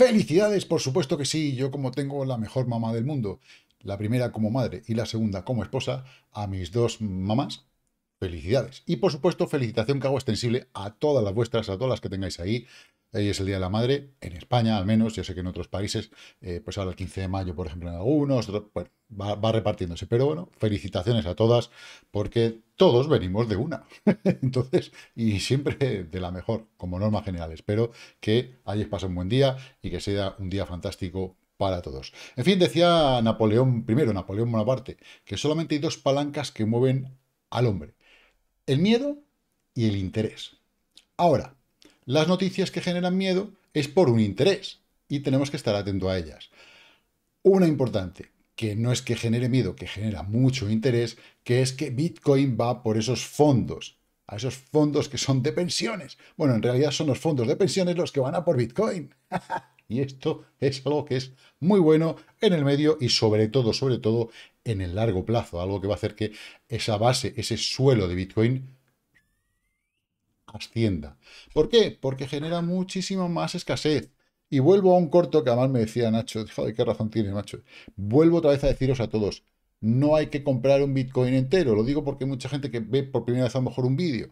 Felicidades, por supuesto que sí, yo como tengo la mejor mamá del mundo, la primera como madre y la segunda como esposa, a mis dos mamás, felicidades. Y por supuesto, felicitación que hago extensible a todas las vuestras, a todas las que tengáis ahí, Hoy es el Día de la Madre, en España al menos, yo sé que en otros países, eh, pues ahora el 15 de mayo, por ejemplo, en algunos, pues, va, repartiéndose. Pero bueno, felicitaciones a todas, porque todos venimos de una. Entonces, y siempre de la mejor, como norma general. Espero que hayáis pasado un buen día y que sea un día fantástico para todos. En fin, decía Napoleón I, Napoleón Bonaparte, que solamente hay dos palancas que mueven al hombre. El miedo y el interés. Ahora, las noticias que generan miedo es por un interés y tenemos que estar atento a ellas. Una importante, que no es que genere miedo, que genera mucho interés, que es que Bitcoin va por esos fondos, a esos fondos que son de pensiones. Bueno, en realidad son los fondos de pensiones los que van a por Bitcoin. y esto es algo que es muy bueno en el medio y sobre todo, sobre todo en el largo plazo, algo que va a hacer que esa base, ese suelo de Bitcoin ascienda. ¿Por qué? Porque genera muchísima más escasez. Y vuelvo a un corto que además me decía Nacho, joder, qué razón tiene Nacho. Vuelvo otra vez a deciros a todos, no hay que comprar un Bitcoin entero. Lo digo porque mucha gente que ve por primera vez a lo mejor un vídeo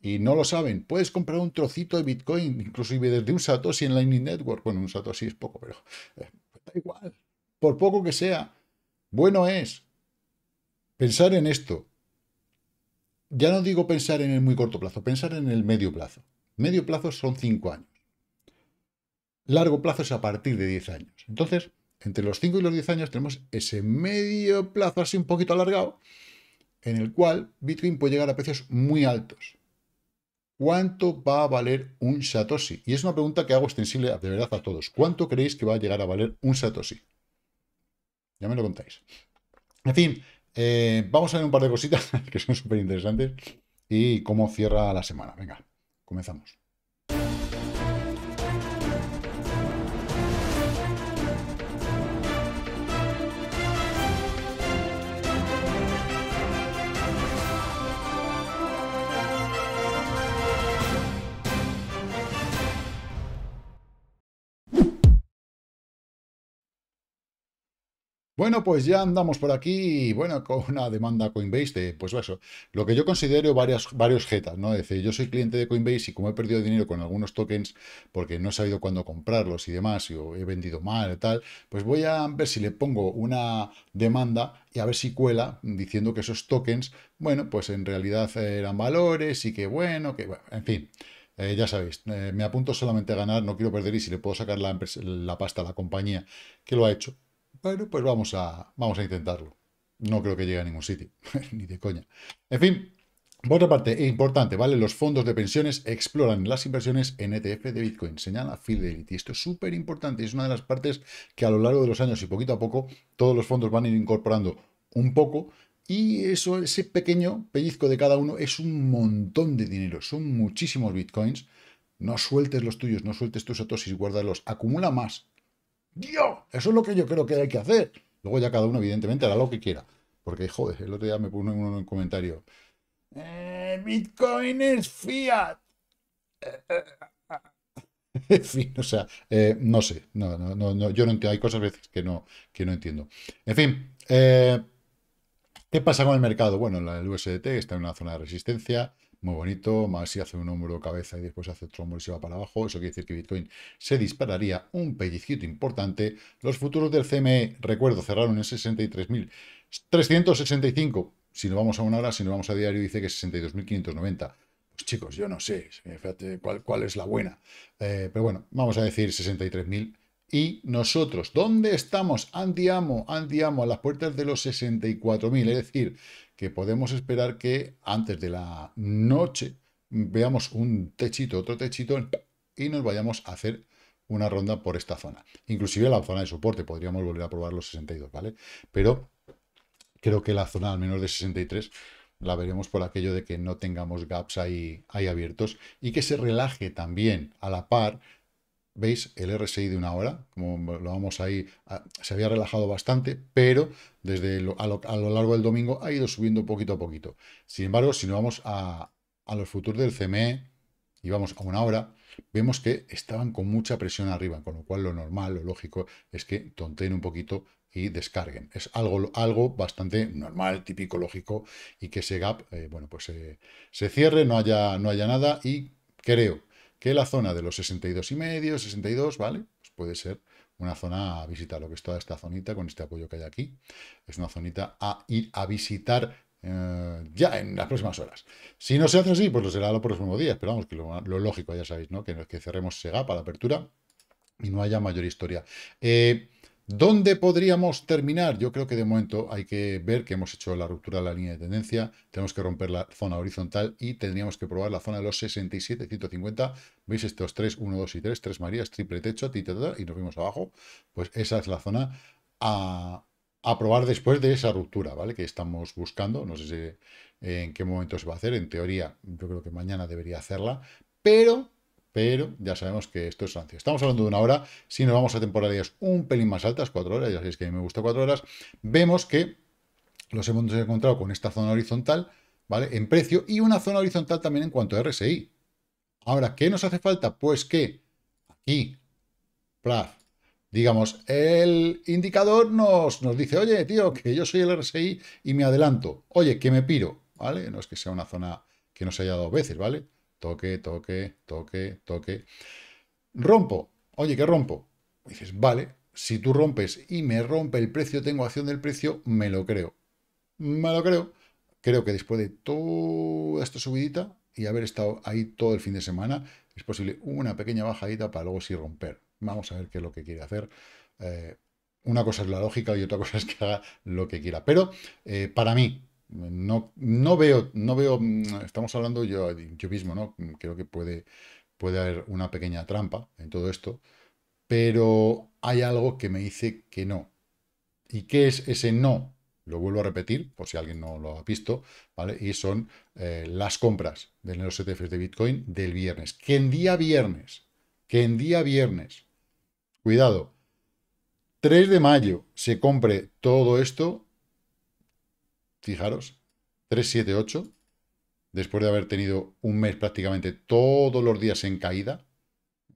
y no lo saben. Puedes comprar un trocito de Bitcoin, inclusive desde un Satoshi en Lightning Network. Bueno, un Satoshi es poco, pero eh, pues da igual. Por poco que sea, bueno es pensar en esto ya no digo pensar en el muy corto plazo, pensar en el medio plazo. Medio plazo son 5 años. Largo plazo es a partir de 10 años. Entonces, entre los 5 y los 10 años tenemos ese medio plazo así un poquito alargado, en el cual Bitcoin puede llegar a precios muy altos. ¿Cuánto va a valer un Satoshi? Y es una pregunta que hago extensible de verdad a todos. ¿Cuánto creéis que va a llegar a valer un Satoshi? Ya me lo contáis. En fin, eh, vamos a ver un par de cositas que son súper interesantes y cómo cierra la semana. Venga, comenzamos. Bueno, pues ya andamos por aquí, bueno, con una demanda Coinbase de, pues eso, lo que yo considero varios jetas, ¿no? Es decir, yo soy cliente de Coinbase y como he perdido dinero con algunos tokens, porque no he sabido cuándo comprarlos y demás, y he vendido mal y tal, pues voy a ver si le pongo una demanda y a ver si cuela diciendo que esos tokens, bueno, pues en realidad eran valores y que bueno, que bueno, en fin. Eh, ya sabéis, eh, me apunto solamente a ganar, no quiero perder y si le puedo sacar la, la pasta a la compañía que lo ha hecho, bueno, pues vamos a, vamos a intentarlo. No creo que llegue a ningún sitio, ni de coña. En fin, por otra parte, importante, ¿vale? Los fondos de pensiones exploran las inversiones en ETF de Bitcoin, señala Fidelity. Esto es súper importante, es una de las partes que a lo largo de los años y poquito a poco todos los fondos van a ir incorporando un poco y eso, ese pequeño pellizco de cada uno es un montón de dinero, son muchísimos Bitcoins. No sueltes los tuyos, no sueltes tus guarda guárdalos, acumula más, Dios, eso es lo que yo creo que hay que hacer. Luego ya cada uno, evidentemente, hará lo que quiera. Porque, joder, el otro día me puso uno en un comentario. Eh, Bitcoin es fiat. en fin, o sea, eh, no sé, yo no entiendo, hay cosas veces que no, que no entiendo. En fin, eh, ¿qué pasa con el mercado? Bueno, el USDT está en una zona de resistencia, muy bonito, más si hace un hombro cabeza y después hace otro hombro y se va para abajo, eso quiere decir que Bitcoin se dispararía un pellizquito importante. Los futuros del CME, recuerdo, cerraron en 63.365, si no vamos a una hora, si no vamos a diario, dice que 62.590. Pues chicos, yo no sé, cuál, cuál es la buena. Eh, pero bueno, vamos a decir 63.000. Y nosotros, ¿dónde estamos? Andiamo, andiamo a las puertas de los 64.000, es decir, que podemos esperar que antes de la noche veamos un techito, otro techito y nos vayamos a hacer una ronda por esta zona. Inclusive la zona de soporte, podríamos volver a probar los 62, ¿vale? Pero creo que la zona al menos de 63 la veremos por aquello de que no tengamos gaps ahí, ahí abiertos y que se relaje también a la par veis el RSI de una hora, como lo vamos ahí, ah, se había relajado bastante, pero desde a, lo, largo del domingo ha ido subiendo poquito a poquito. Sin embargo, si nos vamos a, los futuros del CME y vamos a una hora, vemos que estaban con mucha presión arriba, con lo cual lo normal, lo lógico, es que tonteen un poquito y descarguen. Es algo, algo bastante normal, típico, lógico, y que ese gap, eh, bueno, pues se cierre, no haya, no haya nada y creo que la zona de los 62,5, 62, ¿vale? Pues puede ser una zona a visitar, lo que es toda esta zonita con este apoyo que hay aquí. Es una zonita a ir a visitar eh, ya en las próximas horas. Si no se hace así, pues lo será los próximos días, pero vamos, que lo, lógico, ya sabéis, ¿no? Que, que cerremos SEGA para la apertura y no haya mayor historia. Eh, ¿Dónde podríamos terminar? Yo creo que de momento hay que ver que hemos hecho la ruptura de la línea de tendencia, tenemos que romper la zona horizontal y tendríamos que probar la zona de los 67, 150. ¿Veis estos 3, 1, 2 y 3? 3 Marías, triple techo, tita, y nos vimos abajo. Pues esa es la zona a, probar después de esa ruptura, ¿vale? Que estamos buscando, no sé eh, en qué momento se va a hacer, en teoría yo creo que mañana debería hacerla, pero pero ya sabemos que esto es rancio. Estamos hablando de una hora, si nos vamos a temporalidades un pelín más altas, cuatro horas, ya sabéis que a mí me gusta cuatro horas, vemos que los hemos encontrado con esta zona horizontal, ¿vale? En precio y una zona horizontal también en cuanto a RSI. Ahora, ¿qué nos hace falta? Pues que aquí, plaf, digamos, el indicador nos, nos dice, oye, tío, que yo soy el RSI y me adelanto. Oye, que me piro, ¿vale? No es que sea una zona que nos haya dado veces, ¿vale? toque, toque, toque, toque. Rompo. Oye, ¿qué rompo? dices, vale, si tú rompes y me rompe el precio, tengo acción del precio, me lo creo. Me lo creo. Creo que después de toda esta subidita y haber estado ahí todo el fin de semana, es posible una pequeña bajadita para luego sí romper. Vamos a ver qué es lo que quiere hacer. Eh, una cosa es la lógica y otra cosa es que haga lo que quiera. Pero eh, para mí, no, no veo, no veo, mm, estamos hablando yo, yo mismo, ¿no? Creo que puede, puede haber una pequeña trampa en todo esto, pero hay algo que me dice que no. ¿Y qué es ese no? Lo vuelvo a repetir, por si alguien no lo ha visto, ¿vale? Y son eh, las compras de los ETFs de Bitcoin del viernes. Que en día viernes, que en día viernes, cuidado, 3 de mayo se compre todo esto, Fijaros, 378, después de haber tenido un mes prácticamente todos los días en caída,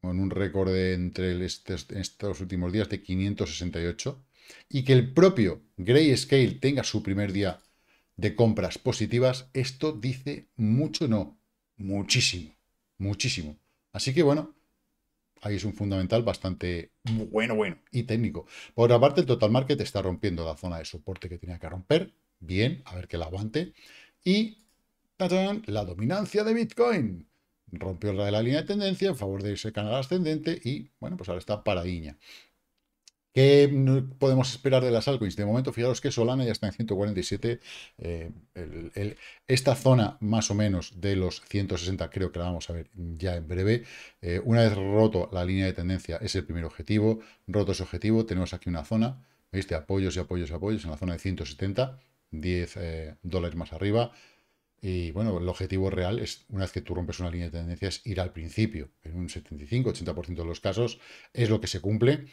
con un récord entre este, estos, últimos días de 568, y que el propio Grayscale tenga su primer día de compras positivas, esto dice mucho, no, muchísimo, muchísimo. Así que bueno, ahí es un fundamental bastante bueno, bueno y técnico. Por otra parte, el total market está rompiendo la zona de soporte que tenía que romper, Bien, a ver que la aguante. Y la dominancia de Bitcoin. Rompió la línea de tendencia en favor de ese canal ascendente y, bueno, pues ahora está paradiña. ¿Qué podemos esperar de las altcoins? De momento, fijaros que Solana ya está en 147. Eh, esta zona, más o menos, de los 160, creo que la vamos a ver ya en breve. Eh, una vez roto la línea de tendencia, es el primer objetivo. Roto ese objetivo, tenemos aquí una zona, ¿veis? apoyos y apoyos y apoyos en la zona de 170. 10 eh, dólares más arriba. Y bueno, el objetivo real es, una vez que tú rompes una línea de tendencia, es ir al principio. En un 75-80% de los casos es lo que se cumple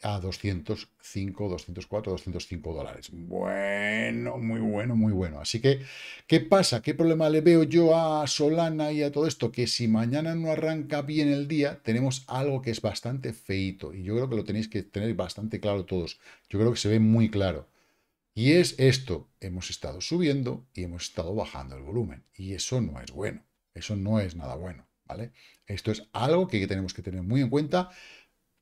a 205, 204, 205 dólares. Bueno, muy bueno, muy bueno. Así que, ¿qué pasa? ¿Qué problema le veo yo a Solana y a todo esto? Que si mañana no arranca bien el día, tenemos algo que es bastante feito. Y yo creo que lo tenéis que tener bastante claro todos. Yo creo que se ve muy claro. Y es esto, hemos estado subiendo y hemos estado bajando el volumen. Y eso no es bueno, eso no es nada bueno, ¿vale? Esto es algo que tenemos que tener muy en cuenta.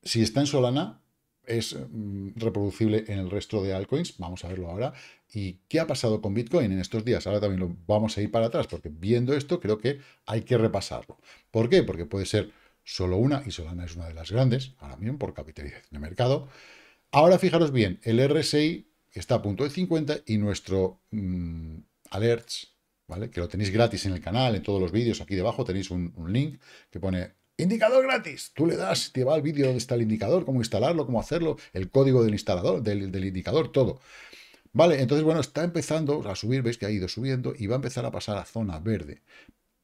Si está en Solana, es mm, reproducible en el resto de altcoins, vamos a verlo ahora. ¿Y qué ha pasado con Bitcoin en estos días? Ahora también lo vamos a ir para atrás, porque viendo esto creo que hay que repasarlo. ¿Por qué? Porque puede ser solo una, y Solana es una de las grandes, ahora mismo por capitalización de mercado. Ahora fijaros bien, el RSI está a punto de 50, y nuestro mm, alerts, ¿vale? que lo tenéis gratis en el canal, en todos los vídeos, aquí debajo tenéis un, link que pone indicador gratis. Tú le das, te va el vídeo donde está el indicador, cómo instalarlo, cómo hacerlo, el código del instalador, del, del, indicador, todo. Vale, entonces, bueno, está empezando a subir, veis que ha ido subiendo y va a empezar a pasar a zona verde.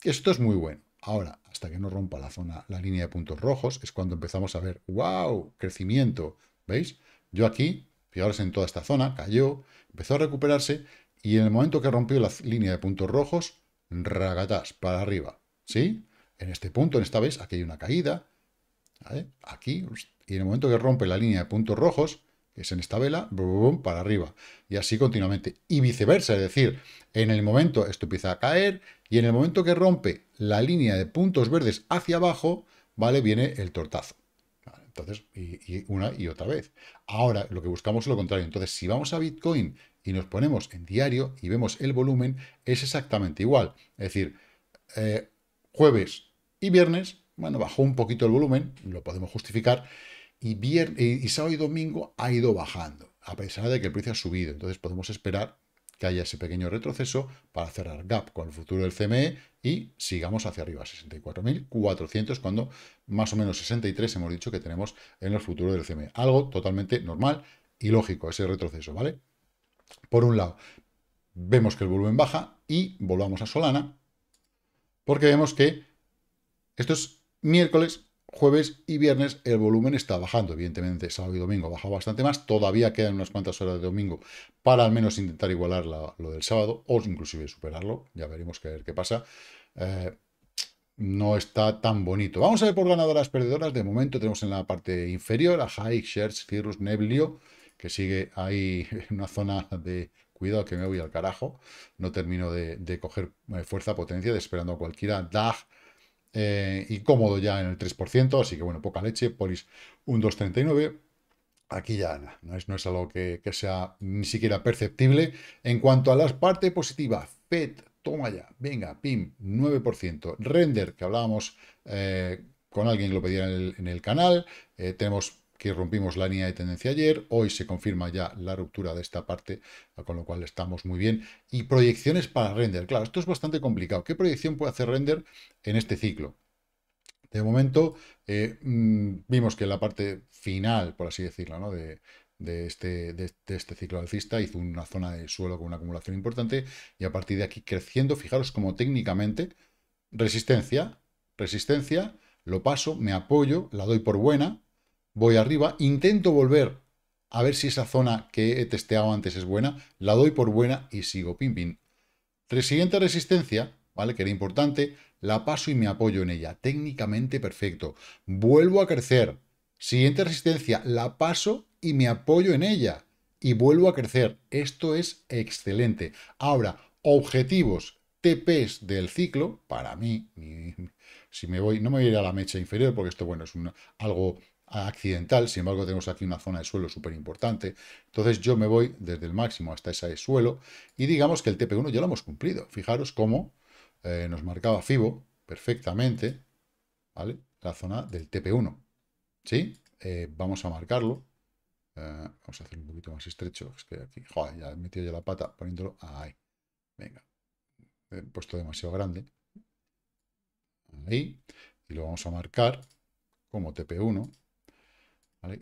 Esto es muy bueno. Ahora, hasta que no rompa la zona, la línea de puntos rojos, es cuando empezamos a ver, wow, crecimiento. ¿Veis? Yo aquí Fijaros en toda esta zona, cayó, empezó a recuperarse y en el momento que rompió la línea de puntos rojos, ragatás, para arriba. ¿Sí? En este punto, en esta vez, aquí hay una caída. Aquí, y en el momento que rompe la línea de puntos rojos, que es en esta vela, para arriba. Y así continuamente. Y viceversa, es decir, en el momento esto empieza a caer y en el momento que rompe la línea de puntos verdes hacia abajo, ¿vale? Viene el tortazo. Entonces, y, una y otra vez. Ahora, lo que buscamos es lo contrario. Entonces, si vamos a Bitcoin y nos ponemos en diario y vemos el volumen, es exactamente igual. Es decir, eh, jueves y viernes, bueno, bajó un poquito el volumen, lo podemos justificar, y, viernes, y sábado y domingo ha ido bajando, a pesar de que el precio ha subido. Entonces podemos esperar que haya ese pequeño retroceso para cerrar gap con el futuro del CME y sigamos hacia arriba, 64.400 cuando más o menos 63 hemos dicho que tenemos en los futuros del CME. Algo totalmente normal y lógico ese retroceso, ¿vale? Por un lado, vemos que el volumen baja y volvamos a Solana porque vemos que estos miércoles jueves y viernes el volumen está bajando. Evidentemente, sábado y domingo ha bajado bastante más. Todavía quedan unas cuantas horas de domingo para al menos intentar igualar lo del sábado o inclusive superarlo. Ya veremos qué, pasa. Eh, no está tan bonito. Vamos a ver por ganadoras perdedoras. De momento tenemos en la parte inferior a High Shares, Cirrus, Neblio, que sigue ahí en una zona de, cuidado que me voy al carajo, no termino de, coger eh, fuerza, potencia, de esperando a cualquiera, DAG, eh, y cómodo ya en el 3%, así que bueno, poca leche, Polis un 2,39%. Aquí ya no, es, no es algo que, sea ni siquiera perceptible. En cuanto a las parte positiva, FED, toma ya, venga, PIM, 9%. Render, que hablábamos eh, con alguien que lo pedía en el, canal. Eh, tenemos que rompimos la línea de tendencia ayer, hoy se confirma ya la ruptura de esta parte, con lo cual estamos muy bien. Y proyecciones para render. Claro, esto es bastante complicado. ¿Qué proyección puede hacer render en este ciclo? De momento, eh, mm, vimos que la parte final, por así decirlo, ¿no? de, este, de, este ciclo alcista, hizo una zona de suelo con una acumulación importante y a partir de aquí creciendo, fijaros como técnicamente, resistencia, resistencia, lo paso, me apoyo, la doy por buena, voy arriba, intento volver a ver si esa zona que he testeado antes es buena, la doy por buena y sigo pim pim. Siguiente resistencia, ¿vale? Que era importante, la paso y me apoyo en ella, técnicamente perfecto. Vuelvo a crecer, siguiente resistencia, la paso y me apoyo en ella y vuelvo a crecer. Esto es excelente. Ahora, objetivos TPs del ciclo, para mí, si me voy, no me voy a ir a la mecha inferior porque esto, bueno, es algo accidental, sin embargo tenemos aquí una zona de suelo súper importante, entonces yo me voy desde el máximo hasta ese suelo y digamos que el TP1 ya lo hemos cumplido, fijaros cómo eh, nos marcaba FIBO perfectamente, ¿vale? La zona del TP1, ¿sí? Eh, vamos a marcarlo, eh, vamos a hacer un poquito más estrecho, es ya he metido ya la pata poniéndolo, ahí, venga, he puesto demasiado grande, ahí, y lo vamos a marcar como TP1,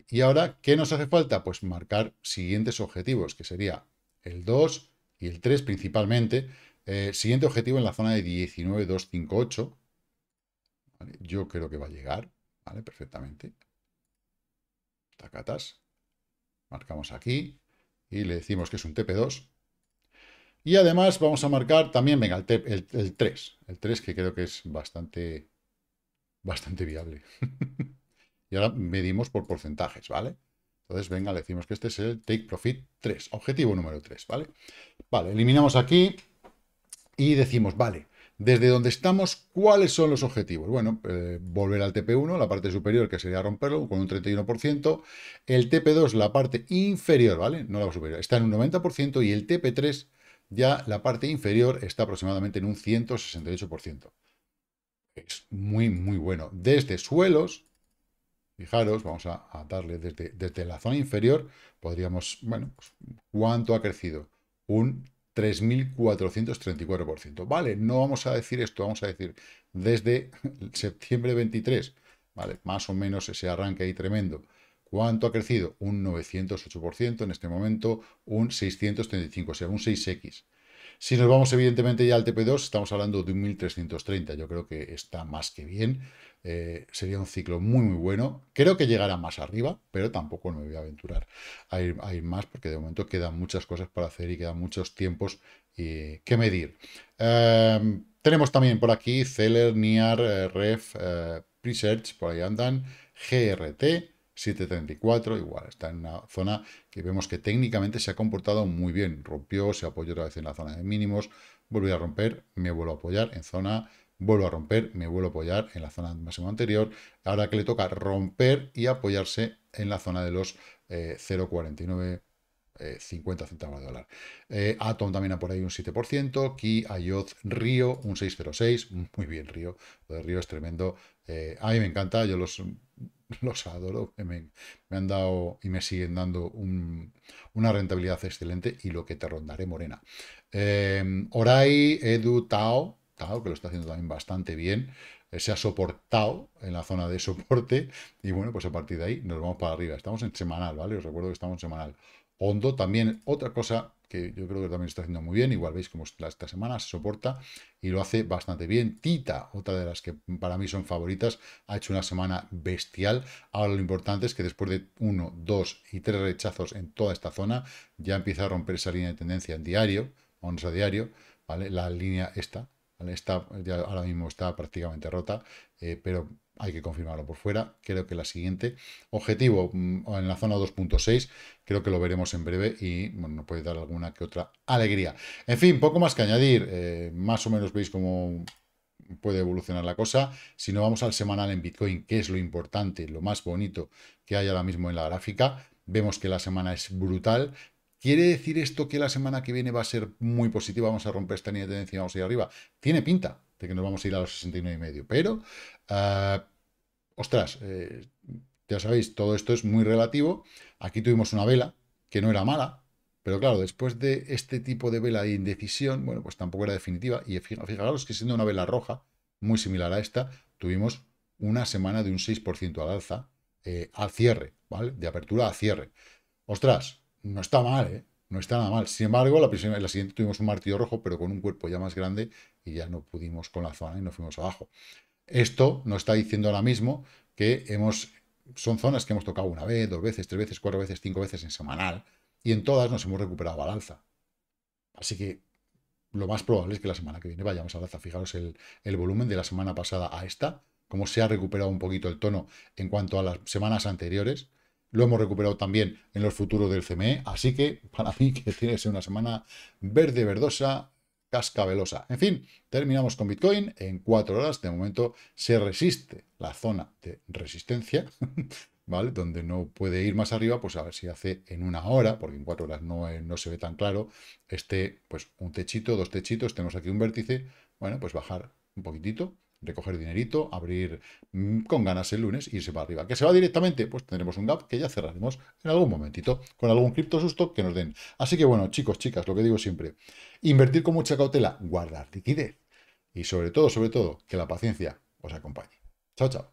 y ahora, ¿qué nos hace falta? Pues marcar siguientes objetivos, que sería el 2 y el 3 principalmente. Eh, siguiente objetivo en la zona de 19,258. ¿vale? Yo creo que va a llegar, ¿vale? Perfectamente. Tacatas. Marcamos aquí y le decimos que es un TP2. Y además vamos a marcar también, venga, el, 3. El 3 que creo que es bastante, bastante viable. Y ahora medimos por porcentajes, ¿vale? Entonces, venga, le decimos que este es el Take Profit 3, objetivo número 3, ¿vale? Vale, eliminamos aquí y decimos, vale, desde donde estamos, ¿cuáles son los objetivos? Bueno, eh, volver al TP1, la parte superior, que sería romperlo, con un 31%. El TP2, la parte inferior, ¿vale? No la superior, está en un 90%. Y el TP3, ya la parte inferior, está aproximadamente en un 168%. Es muy, muy bueno. Desde suelos, Fijaros, vamos a, darle desde, desde, la zona inferior, podríamos, bueno, pues, ¿cuánto ha crecido? Un 3.434%. Vale, no vamos a decir esto, vamos a decir desde septiembre 23, vale, más o menos ese arranque ahí tremendo. ¿Cuánto ha crecido? Un 908%, en este momento un 635, o sea, un 6X. Si nos vamos evidentemente ya al TP2, estamos hablando de un 1330, yo creo que está más que bien. Eh, sería un ciclo muy, muy bueno. Creo que llegará más arriba, pero tampoco me voy a aventurar a ir, más porque de momento quedan muchas cosas para hacer y quedan muchos tiempos y, que medir. Em, tenemos también por aquí Celer, NIAR, eh, Ref, eh, Presearch, por ahí andan, GRT. 734, igual, está en una zona que vemos que técnicamente se ha comportado muy bien. Rompió, se apoyó otra vez en la zona de mínimos, volvió a romper, me vuelvo a apoyar en zona vuelvo a romper, me vuelvo a apoyar en la zona máximo anterior. Ahora que le toca romper y apoyarse en la zona de los eh, 0,49. 50 eh, centavos de dólar. Eh, Atom también ha por ahí un 7%. Ki, Ayoz, Río, un 6,06. Muy bien, Río. Lo de Río es tremendo. Eh, a mí me encanta, yo los, los adoro. Me, han dado y me siguen dando una rentabilidad excelente y lo que te rondaré, Morena. Orai, Edu, Tao, que lo está haciendo también bastante bien, eh, se ha soportado en la zona de soporte, y bueno, pues a partir de ahí nos vamos para arriba. Estamos en semanal, ¿vale? Os recuerdo que estamos en semanal. Hondo también, otra cosa que yo creo que también está haciendo muy bien, igual veis como esta semana se soporta y lo hace bastante bien. Tita, otra de las que para mí son favoritas, ha hecho una semana bestial. Ahora lo importante es que después de uno, dos y tres rechazos en toda esta zona, ya empieza a romper esa línea de tendencia en diario, onza a diario, ¿vale? La línea esta, Está, ya ahora mismo está prácticamente rota, eh, pero hay que confirmarlo por fuera. Creo que la siguiente. Objetivo mm, en la zona 2.6. Creo que lo veremos en breve y bueno, puede dar alguna que otra alegría. En fin, poco más que añadir. Eh, más o menos veis cómo puede evolucionar la cosa. Si no vamos al semanal en Bitcoin, que es lo importante, lo más bonito que hay ahora mismo en la gráfica, vemos que la semana es brutal, ¿Quiere decir esto que la semana que viene va a ser muy positiva? Vamos a romper esta línea de tendencia y vamos a ir arriba. Tiene pinta de que nos vamos a ir a los 69,5, pero, ah, ostras, eh, ya sabéis, todo esto es muy relativo. Aquí tuvimos una vela que no era mala, pero claro, después de este tipo de vela de indecisión, bueno, pues tampoco era definitiva. Y fijaros que siendo una vela roja, muy similar a esta, tuvimos una semana de un 6% al alza, eh, al cierre, ¿vale? De apertura a cierre. Ostras, no está mal, ¿eh? No está nada mal. Sin embargo, la, la siguiente tuvimos un martillo rojo, pero con un cuerpo ya más grande y ya no pudimos con la zona y nos fuimos abajo. Esto nos está diciendo ahora mismo que hemos, son zonas que hemos tocado una vez, dos veces, tres veces, cuatro veces, cinco veces en semanal y en todas nos hemos recuperado al alza. Así que lo más probable es que la semana que viene vayamos al alza. Fijaros el, el volumen de la semana pasada a esta, cómo se ha recuperado un poquito el tono en cuanto a las semanas anteriores. Lo hemos recuperado también en los futuros del CME, así que para mí que tiene que ser una semana verde, verdosa, cascabelosa. En fin, terminamos con Bitcoin en cuatro horas. De momento se resiste la zona de resistencia, ¿vale? Donde no puede ir más arriba, pues a ver si hace en una hora, porque en cuatro horas no, eh, no se ve tan claro, este, pues un techito, dos techitos, tenemos aquí un vértice, bueno, pues bajar un poquitito, recoger dinerito, abrir mm, con ganas el lunes, y irse para arriba. ¿Que se va directamente? Pues tendremos un gap que ya cerraremos en algún momentito, con algún cripto susto que nos den. Así que bueno, chicos, chicas, lo que digo siempre, invertir con mucha cautela, guardar liquidez y sobre todo, sobre todo, que la paciencia os acompañe. Chao, chao.